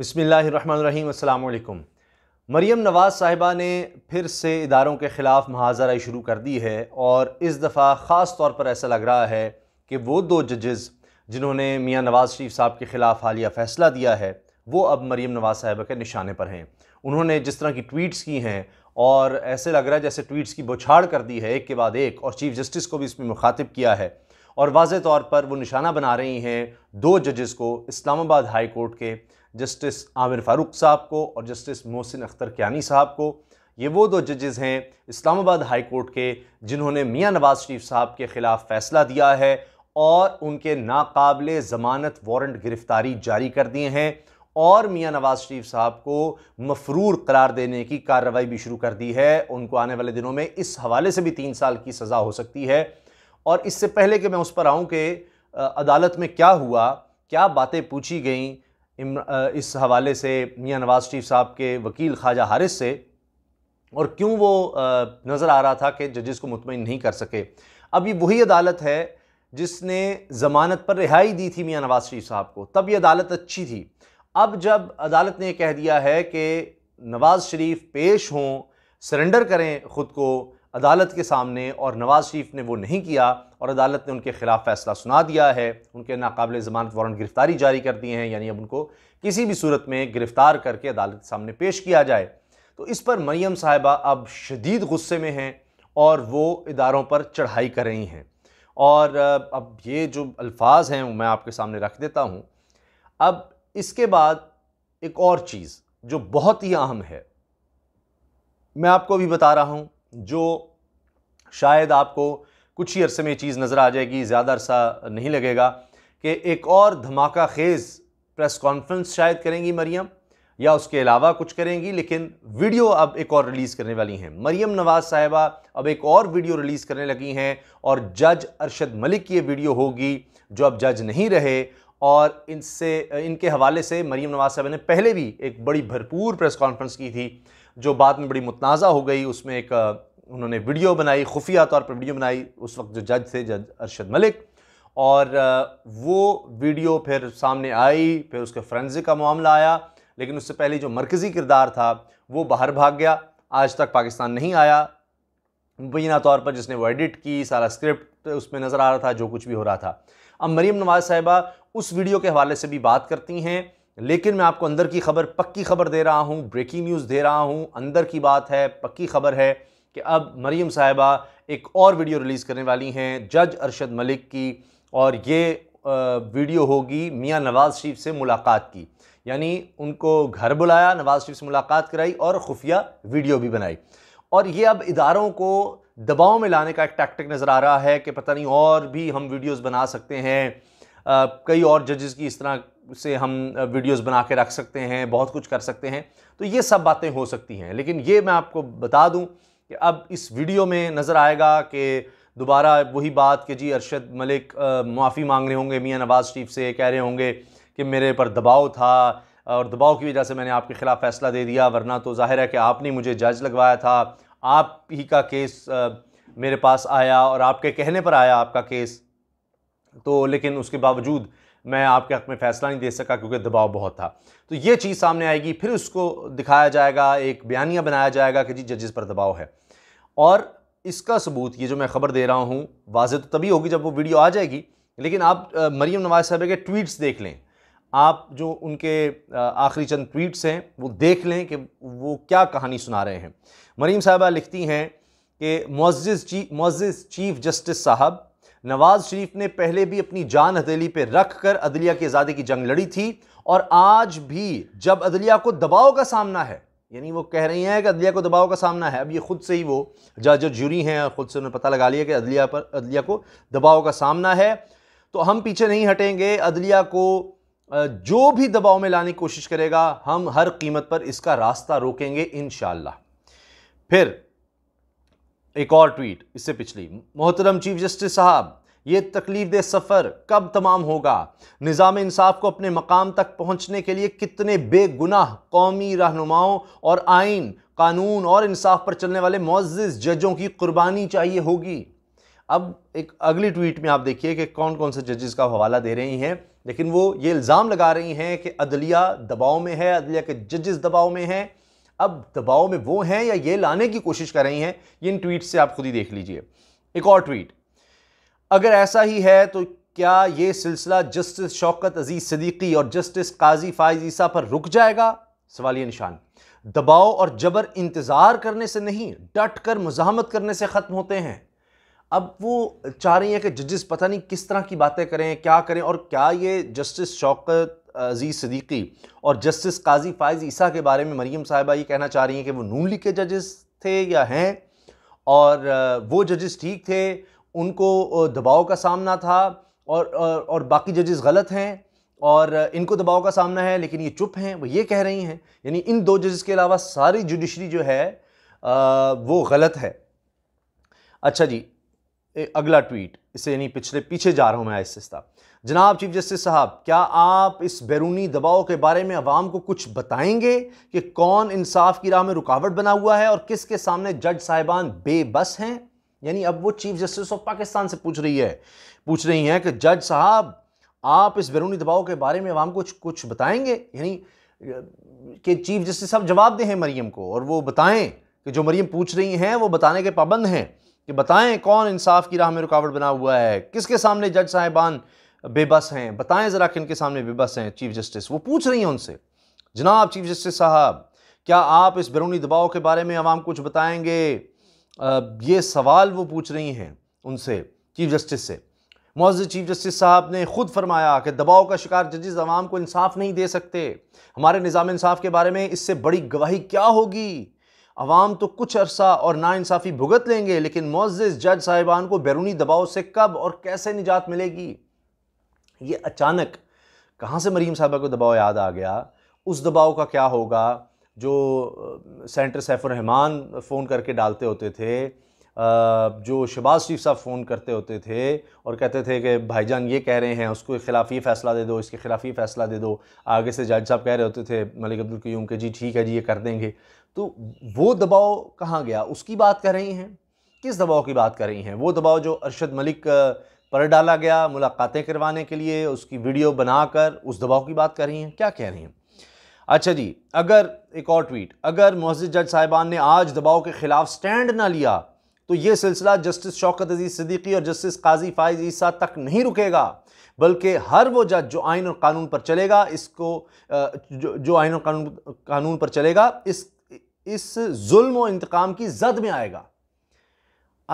अस्सलाम अल्लाम मरीम नवाज़ साहिबा ने फिर से इदारों के ख़िलाफ़ महाजराई शुरू कर दी है और इस दफ़ा ख़ास तौर पर ऐसा लग रहा है कि वो दो जजेस जिन्होंने मियाँ नवाज़ शरीफ साहब के ख़िलाफ़ हालिया फ़ैसला दिया है वो अब मरीम नवाज़ साहिबा के निशाने पर हैं उन्होंने जिस तरह की ट्वीट्स की हैं और ऐसे लग रहा है जैसे ट्वीट्स की बौछाड़ कर दी है एक के बाद एक और चीफ़ जस्टिस को भी इसमें मुखातिब किया है और वाज तौर पर वो निशाना बना रही हैं दो जजेस को इस्लामाबाद हाई कोर्ट के जस्टिस आमिर फ़ारूक साहब को और जस्टिस मोहसिन अख्तर क्यानी साहब को ये वो दो जजेस हैं इस्लामाबाद हाई कोर्ट के जिन्होंने मियाँ नवाज़ शरीफ साहब के ख़िलाफ़ फ़ैसला दिया है और उनके नाकबिल ज़मानत वारंट गिरफ़्तारी जारी कर दिए हैं और मियाँ नवाज़ शरीफ साहब को मफरूर करार देने की कार्रवाई भी शुरू कर दी है उनको आने वाले दिनों में इस हवाले से भी तीन साल की सज़ा हो सकती है और इससे पहले कि मैं उस पर आऊँ कि अदालत में क्या हुआ क्या बातें पूछी गई इस हवाले से मियाँ नवाज शरीफ साहब के वकील ख्वाजा हारिस से और क्यों वो नज़र आ रहा था कि जजेस को मुतमिन नहीं कर सके अब ये वही अदालत है जिसने ज़मानत पर रिहाई दी थी मियाँ नवाज शरीफ साहब को तब ये अदालत अच्छी थी अब जब अदालत ने कह दिया है कि नवाज शरीफ पेश हों सरेंडर करें ख़ुद को अदालत के सामने और नवाज़ शरीफ ने वो नहीं किया और अदालत ने उनके ख़िलाफ़ फ़ैसला सुना दिया है उनके नाकबले ज़मानत वारंट गिरफ़्तारी जारी कर दिए हैं यानी अब उनको किसी भी सूरत में गिरफ़्तार करके अदालत के सामने पेश किया जाए तो इस पर मरीम साहिबा अब शदीद गुस्से में हैं और वो इदारों पर चढ़ाई कर रही हैं और अब ये जो अल्फाज हैं मैं आपके सामने रख देता हूँ अब इसके बाद एक और चीज़ जो बहुत ही अहम है मैं आपको भी बता रहा हूँ जो शायद आपको कुछ ही अरसे में चीज़ नज़र आ जाएगी ज़्यादा अरसा नहीं लगेगा कि एक और धमाका खेज़ प्रेस कॉन्फ्रेंस शायद करेंगी मरियम या उसके अलावा कुछ करेंगी लेकिन वीडियो अब एक और रिलीज़ करने वाली हैं मरियम नवाज़ साहिबा अब एक और वीडियो रिलीज़ करने लगी हैं और जज अरशद मलिक की ये वीडियो होगी जो अब जज नहीं रहे और इनसे इनके हवाले से मरीम नवाज साहब ने पहले भी एक बड़ी भरपूर प्रेस कॉन्फ्रेंस की थी जो बाद में बड़ी मुतनाज़ा हो गई उसमें एक उन्होंने वीडियो बनाई खुफिया तौर पर वीडियो बनाई उस वक्त जो जज थे जज अरशद मलिक और वो वीडियो फिर सामने आई फिर उसके फ्रेंजिक का मामला आया लेकिन उससे पहले जो मरकज़ी किरदार था वो बाहर भाग गया आज तक पाकिस्तान नहीं आया मुबैना तौर पर जिसने वो एडिट की सारा स्क्रिप्ट उसमें नज़र आ रहा था जो कुछ भी हो रहा था अब मरीम नवाज़ साहिबा उस वीडियो के हवाले से भी बात करती हैं लेकिन मैं आपको अंदर की खबर पक्की खबर दे रहा हूँ ब्रेकिंग न्यूज़ दे रहा हूँ अंदर की बात है पक्की खबर है कि अब मरीम साहिबा एक और वीडियो रिलीज़ करने वाली हैं जज अरशद मलिक की और ये वीडियो होगी मियाँ नवाज़ शरीफ से मुलाकात की यानी उनको घर बुलाया नवाज़ शरीफ से मुलाकात कराई और खुफिया वीडियो भी बनाई और ये अब इदारों को दबाव में लाने का एक टैक्टिक नज़र आ रहा है कि पता नहीं और भी हम वीडियोस बना सकते हैं कई और जजेस की इस तरह से हम वीडियोस बना के रख सकते हैं बहुत कुछ कर सकते हैं तो ये सब बातें हो सकती हैं लेकिन ये मैं आपको बता दूं कि अब इस वीडियो में नज़र आएगा कि दोबारा वही बात कि जी अरशद मलिक माफ़ी मांग रहे होंगे मियाँ नवाज़ शरीफ से कह रहे होंगे कि मेरे पर दबाव था और दबाव की वजह से मैंने आपके ख़िलाफ़ फ़ैसला दे दिया वरना तो जाहिर है कि आपने मुझे जज लगवाया था आप ही का केस मेरे पास आया और आपके कहने पर आया आपका केस तो लेकिन उसके बावजूद मैं आपके हक़ में फ़ैसला नहीं दे सका क्योंकि दबाव बहुत था तो ये चीज़ सामने आएगी फिर उसको दिखाया जाएगा एक बयानिया बनाया जाएगा कि जी जजेस पर दबाव है और इसका सबूत ये जो मैं खबर दे रहा हूँ वाजह तो तभी होगी जब वो वीडियो आ जाएगी लेकिन आप मरीम नवाज साहब के ट्वीट्स देख लें आप जो उनके आखिरी चंद ट्वीट्स हैं वो देख लें कि वो क्या कहानी सुना रहे हैं मरीम साहबा लिखती हैं कि मोज़ चीफ मोज़ चीफ जस्टिस साहब नवाज शरीफ ने पहले भी अपनी जान हथेली पर रख कर अदलिया की आज़ादी की जंग लड़ी थी और आज भी जब अदलिया को दबाव का सामना है यानी वो कह रही हैं कि अदलिया को दबाव का सामना है अब ये खुद से ही वो जज जूरी हैं और ख़ुद से उन्हें पता लगा लिया कि अदलिया पर अदलिया को दबाव का सामना है तो हम पीछे नहीं हटेंगे अदलिया को जो भी दबाव में लाने की कोशिश करेगा हम हर कीमत पर इसका रास्ता रोकेंगे इन फिर एक और ट्वीट इससे पिछली मोहतरम चीफ जस्टिस साहब ये तकलीफ दे सफ़र कब तमाम होगा निज़ाम इंसाफ को अपने मकाम तक पहुँचने के लिए कितने बेगुनाह कौमी रहनुमाओं और आइन कानून और इंसाफ पर चलने वाले मोज़ जजों की कुर्बानी चाहिए होगी अब एक अगली ट्वीट में आप देखिए कि कौन कौन से जजेस का हवाला दे रही हैं लेकिन वो ये इल्ज़ाम लगा रही हैं कि अदलिया दबाव में है अदलिया के जजेस दबाव में हैं अब दबाव में वो हैं या ये लाने की कोशिश कर रही हैं ये इन ट्वीट से आप खुद ही देख लीजिए एक और ट्वीट अगर ऐसा ही है तो क्या ये सिलसिला जस्टिस शौकत अजीज़ सदीकी और जस्टिस काजी फायज ईसा पर रुक जाएगा सवालिया निशान दबाव और जबर इंतज़ार करने से नहीं डट कर मुजामत करने से ख़त्म होते हैं अब वो चाह रही हैं कि जजेस पता नहीं किस तरह की बातें करें क्या करें और क्या ये जस्टिस शौकत अजीज़ सदीकी और जस्टिस काजी फ़ायज़ ईसा के बारे में मरीम साहिबा ये कहना चाह रही हैं कि वो नून लीग के जजेस थे या हैं और वो जजेस ठीक थे उनको दबाव का सामना था और और, और बाकी जजेस गलत हैं और इनको दबाव का सामना है लेकिन ये चुप हैं वो ये कह रही हैं यानी इन दो जजेस के अलावा सारी जुडिशरी जो है आ, वो गलत है अच्छा जी अगला ट्वीट इससे यानी पिछले पीछे जा रहा हूँ मैं आहिस्ता जनाब चीफ जस्टिस साहब क्या आप इस बैरूनी दबाव के बारे में आवाम को कुछ बताएंगे कि कौन इंसाफ की राह में रुकावट बना हुआ है और किसके सामने जज साहिबान बेबस हैं यानी अब वो चीफ जस्टिस ऑफ पाकिस्तान से पूछ रही है पूछ रही हैं कि जज साहब आप इस बैरूनी दबाव के बारे में आवाम को कुछ कुछ बताएंगे यानी कि चीफ जस्टिस साहब जवाब दें मरीम को और वो बताएं कि जो मरीम पूछ रही हैं वो बताने के पाबंद हैं कि बताएं कौन इंसाफ की राह में रुकावट बना हुआ है किसके सामने जज साहिबान बेबस हैं बताएं ज़रा कि इनके सामने बेबस हैं चीफ जस्टिस वो पूछ रही हैं उनसे जनाब चीफ जस्टिस साहब क्या आप इस बैरूनी दबाव के बारे में आवाम कुछ बताएंगे आ, ये सवाल वो पूछ रही हैं उनसे चीफ जस्टिस से मौज चीफ जस्टिस साहब ने ख़ुद फरमाया कि दबाव का शिकार जजिस आवाम को इंसाफ नहीं दे सकते हमारे निज़ाम इंसाफ के बारे में इससे बड़ी गवाही क्या होगी आवाम तो कुछ अरसा और नाानसाफ़ी भुगत लेंगे लेकिन मोज़ जज साहिबान को बैरूनी दबाव से कब और कैसे निजात मिलेगी ये अचानक कहाँ से मरीम साहबा को दबाव याद आ गया उस दबाव का क्या होगा जो सेंटर सैफुररहमान फ़ोन करके डालते होते थे जो शबाज शरीफ साहब फ़ोन करते होते थे और कहते थे कि भाईजान ये कह रहे हैं उसके खिलाफ ये फ़ैसला दे दो इसके खिलाफ ये फ़ैसला दे दो आगे से जज साहब कह रहे होते थे मलिक अब्दुल क्यूम के जी ठीक है जी ये कर देंगे तो वो दबाव कहाँ गया उसकी बात कर रही हैं किस दबाव की बात कर रही हैं वो दबाव जो अरशद मलिक पर डाला गया मुलाकातें करवाने के लिए उसकी वीडियो बनाकर उस दबाव की बात कर रही हैं क्या कह रही हैं अच्छा जी अगर एक और ट्वीट अगर मोहसिन जज साहिबान ने आज दबाव के ख़िलाफ़ स्टैंड ना लिया तो ये सिलसिला जस्टिस शौकत अजीज़ सिद्दीकी और जस्टिस काजी फायज ईसा तक नहीं रुकेगा बल्कि हर वो जज जो आइन और कानून पर चलेगा इसको जो जो आइन और कानून कानून पर चलेगा इस इस जुल्म और इंतकाम की जद में आएगा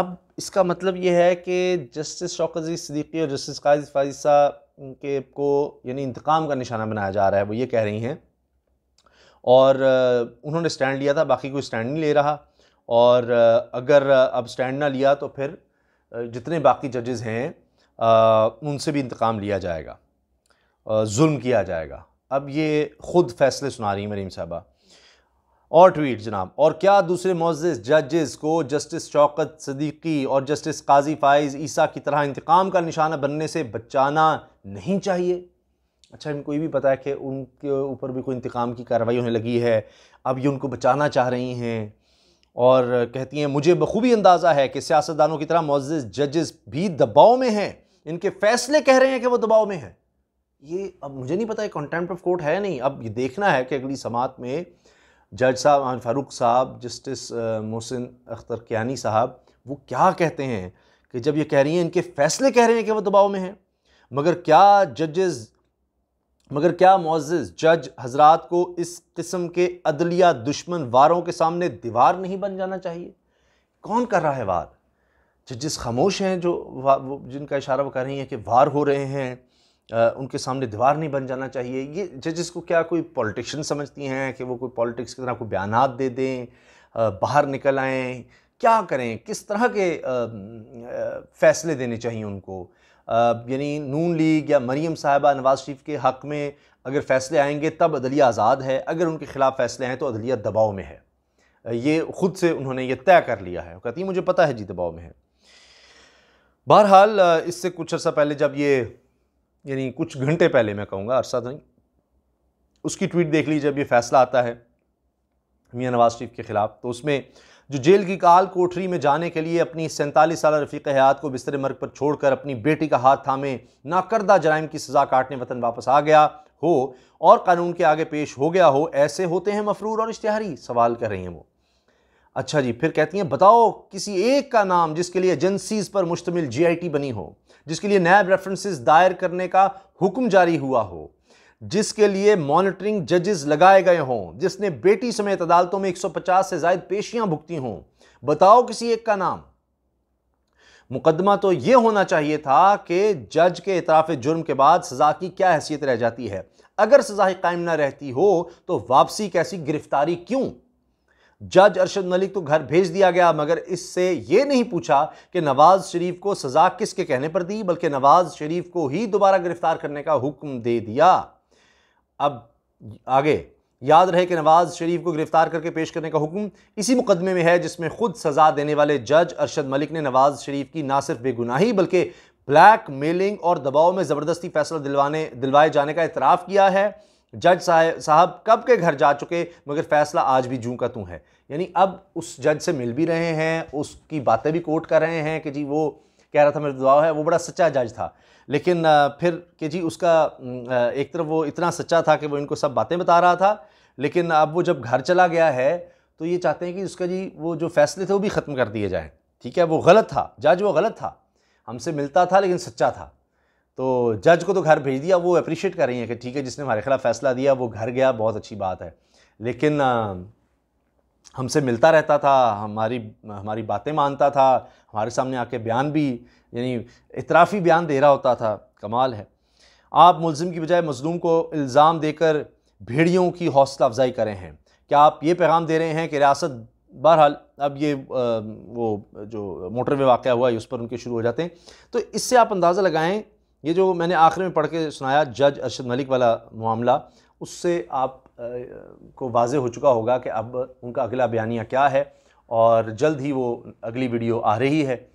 अब इसका मतलब ये है कि जस्टिस शौकजी सदीकी और जस्टिस काजी फाजिशा के को यानी इंतकाम का निशाना बनाया जा रहा है वो ये कह रही हैं और उन्होंने स्टैंड लिया था बाकी कोई स्टैंड नहीं ले रहा और अगर अब स्टैंड ना लिया तो फिर जितने बाकी जजेज़ हैं उनसे भी इंतकाम लिया जाएगा जुल्म किया जाएगा अब ये ख़ुद फैसले सुना रही हैं मरीम साहबा और ट्वीट जनाब और क्या दूसरे मोजिस जजेस को जस्टिस शौकत सदीकी और जस्टिस काजी फाइज ईसा की तरह इंतकाम का निशाना बनने से बचाना नहीं चाहिए अच्छा इनको ये भी पता है कि उनके ऊपर भी कोई इंतकाम की कार्रवाई होने लगी है अब ये उनको बचाना चाह रही हैं और कहती हैं मुझे बखूबी अंदाज़ा है कि सियासतदानों की तरह मोजिस जजेस भी दबाव में हैं इनके फैसले कह रहे हैं कि वो दबाव में हैं ये अब मुझे नहीं पता है कॉन्टेम्प्ट ऑफ कोर्ट है नहीं अब ये देखना है कि अगली समात में जज साहब आन फारूक साहब जस्टिस मोहसिन अख्तर कीानी साहब वो क्या कहते हैं कि जब ये कह रही हैं इनके फ़ैसले कह रहे हैं कि वह दबाव में हैं मगर क्या जजेस मगर क्या मोज़ जज हजरात को इस किस्म के अदलिया दुश्मन वारों के सामने दीवार नहीं बन जाना चाहिए कौन कर रहा है वार जजेस खामोश हैं जो जिनका इशारा वो कर रही हैं कि वार हो रहे हैं उनके सामने दीवार नहीं बन जाना चाहिए ये जजेस को क्या कोई पॉलिटिशियन समझती हैं कि वो कोई पॉलिटिक्स की तरह कोई बयान दे दें बाहर निकल आएँ क्या करें किस तरह के फ़ैसले देने चाहिए उनको यानी नून लीग या मरीम साहबा नवाज़ शरीफ के हक़ में अगर फ़ैसले आएंगे तब अदलिया आज़ाद है अगर उनके ख़िलाफ़ फ़ैसले हैं तो अदलिया दबाव में है ये ख़ुद से उन्होंने ये तय कर लिया है कहती मुझे पता है जी दबाव में है बहरहाल इससे कुछ अर्सा पहले जब ये यानी कुछ घंटे पहले मैं कहूँगा अरसा नहीं उसकी ट्वीट देख लीजिए जब ये फैसला आता है मियाँ नवाज शरीफ के ख़िलाफ़ तो उसमें जो जेल की काल कोठरी में जाने के लिए अपनी सैंतालीस साल रफ़ीक हयात को बिस्तर मर्ग पर छोड़कर अपनी बेटी का हाथ थामे नाकर्दा जराइम की सज़ा काटने वतन वापस आ गया हो और कानून के आगे पेश हो गया हो ऐसे होते हैं मफरूर और इश्तहारी सवाल कर रही हैं वो अच्छा जी फिर कहती हैं बताओ किसी एक का नाम जिसके लिए एजेंसीज़ पर मुश्तमिल जी आई टी बनी हो जिसके लिए नैब रेफरेंसेस दायर करने का हुक्म जारी हुआ हो जिसके लिए मॉनिटरिंग जजेस लगाए गए हों जिसने बेटी समेत अदालतों में 150 से जायद पेशियां भुगती हों बताओ किसी एक का नाम मुकदमा तो यह होना चाहिए था कि जज के इतराफ़ जुर्म के बाद सज़ा की क्या हैसियत रह जाती है अगर सज़ा कायम ना रहती हो तो वापसी कैसी गिरफ्तारी क्यों जज अरशद मलिक तो घर भेज दिया गया मगर इससे ये नहीं पूछा कि नवाज शरीफ को सजा किसके कहने पर दी बल्कि नवाज शरीफ को ही दोबारा गिरफ्तार करने का हुक्म दे दिया अब आगे याद रहे कि नवाज शरीफ को गिरफ्तार करके पेश करने का हुक्म इसी मुकदमे में है जिसमें खुद सजा देने वाले जज अरशद मलिक ने नवाज शरीफ की ना सिर्फ बेगुनाही बल्कि ब्लैक मेलिंग और दबाव में ज़बरदस्ती फैसला दिलवाने दिलवाए जाने का इतराफ़ किया है जज साहब कब के घर जा चुके मगर फैसला आज भी जूं का तू है यानी अब उस जज से मिल भी रहे हैं उसकी बातें भी कोट कर रहे हैं कि जी वो कह रहा था मेरा दुआ है वो बड़ा सच्चा जज था लेकिन फिर कि जी उसका एक तरफ वो इतना सच्चा था कि वो इनको सब बातें बता रहा था लेकिन अब वो जब घर चला गया है तो ये चाहते हैं कि उसका जी वो जो फैसले थे वो भी ख़त्म कर दिए जाएँ ठीक है वो गलत था जज वो गलत था हमसे मिलता था लेकिन सच्चा था तो जज को तो घर भेज दिया वो अप्रिशिएट कर रही हैं कि ठीक है जिसने हमारे खिलाफ फैसला दिया वो घर गया बहुत अच्छी बात है लेकिन हमसे मिलता रहता था हमारी हमारी बातें मानता था हमारे सामने आके बयान भी यानी इतराफ़ी बयान दे रहा होता था कमाल है आप मुलम की बजाय मजलूम को इल्ज़ाम देकर भेड़ियों की हौसला अफजाई करें हैं क्या आप ये पैगाम दे रहे हैं कि रियासत बहरहाल अब ये वो जो मोटरवे वाक़ हुआ है उस पर उनके शुरू हो जाते हैं तो इससे आप अंदाज़ा लगाएं ये जो मैंने आखिर में पढ़ के सुनाया जज अरशद मलिक वाला मामला उससे आप को वाज हो चुका होगा कि अब उनका अगला बयानिया क्या है और जल्द ही वो अगली वीडियो आ रही है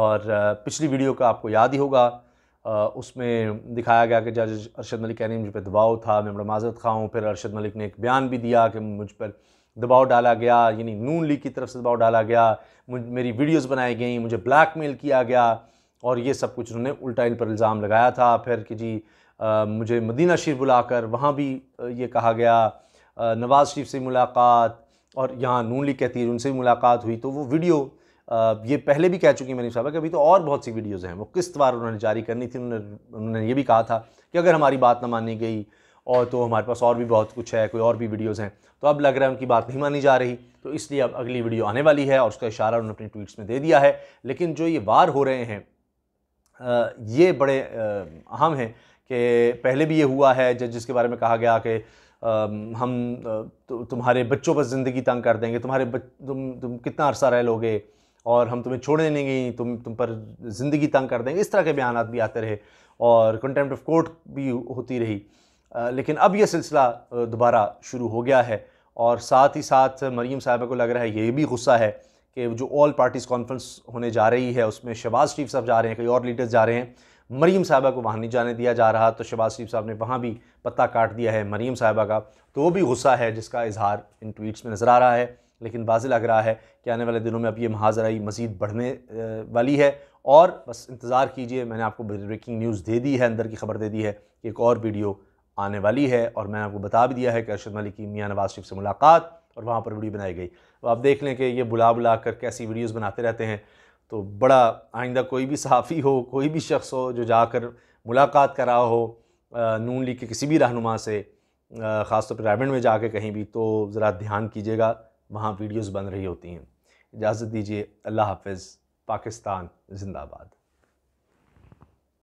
और पिछली वीडियो का आपको याद ही होगा उसमें दिखाया गया कि जज अरशद मलिक कहने मुझ पर दबाव था मैं बड़ा माजरत खा हूँ फिर अरशद मलिक ने एक बयान भी दिया कि मुझ पर दबाव डाला गया यानी नून लीग की तरफ से दबाव डाला गया मेरी वीडियोस बनाई गई मुझे ब्लैकमेल किया गया और ये सब कुछ उन्होंने उल्टा इन पर इल्ज़ाम लगाया था फिर कि जी आ, मुझे मदीना शरीफ बुलाकर वहाँ भी ये कहा गया नवाज़ शरीफ से मुलाकात और यहाँ नून लीग कहती है उनसे भी मुलाकात हुई तो वो वीडियो आ, ये पहले भी कह चुकी मैंने साहबा कि अभी तो और बहुत सी वीडियोज़ हैं वो किस बार उन्होंने जारी करनी थी उन्होंने उन्होंने ये भी कहा था कि अगर हमारी बात ना मानी गई और तो हमारे पास और भी बहुत कुछ है कोई और भी वीडियोस हैं तो अब लग रहा है उनकी बात नहीं मानी जा रही तो इसलिए अब अगली वीडियो आने वाली है और उसका इशारा उन्होंने अपने ट्वीट्स में दे दिया है लेकिन जो ये वार हो रहे हैं ये बड़े अहम हैं कि पहले भी ये हुआ है जज के बारे में कहा गया कि हम तुम्हारे बच्चों पर ज़िंदगी तंग कर देंगे तुम्हारे तुम तुम कितना अरसा रह लोगे और हम तुम्हें छोड़ने नहीं गई तुम तुम पर ज़िंदगी तंग कर देंगे इस तरह के बयान भी आते रहे और कंटेम्प्ट ऑफ कोर्ट भी होती रही लेकिन अब यह सिलसिला दोबारा शुरू हो गया है और साथ ही साथ मरीम साहबा को लग रहा है ये भी गुस्सा है कि जो ऑल पार्टीज़ कॉन्फ्रेंस होने जा रही है उसमें शहबाज शरीफ साहब जा रहे हैं कई और लीडर्स जा रहे हैं मरीम साहबा को वहाँ नहीं जाने दिया जा रहा तो शहबाज शरीफ साहब ने वहाँ भी पत्ता काट दिया है मरीम साहबा का तो वो भी गुस्सा है जिसका इजहार इन ट्वीट्स में नज़र आ रहा है लेकिन वाज लग रहा है कि आने वाले दिनों में अब ये महाजराई मज़ीद बढ़ने वाली है और बस इंतज़ार कीजिए मैंने आपको ब्रेकिंग न्यूज़ दे दी है अंदर की खबर दे दी है कि एक और वीडियो आने वाली है और मैंने आपको बता भी दिया है कि अरशद मलिक की मियाँ नवाज शरीफ से मुलाकात और वहाँ पर वीडियो बनाई गई अब आप देख लें कि ये बुला बुला कर कैसी वीडियोज़ बनाते रहते हैं तो बड़ा आइंदा कोई भी सहाफ़ी हो कोई भी शख्स हो जो जाकर मुलाकात करा हो नून लीग के किसी भी रहनुमा से ख़ासतौर पर रायमंड में जाके कहीं भी तो ज़रा ध्यान कीजिएगा वहाँ वीडियोज़ बन रही होती हैं इजाज़त दीजिए अल्लाह हाफ़ पाकिस्तान जिंदाबाद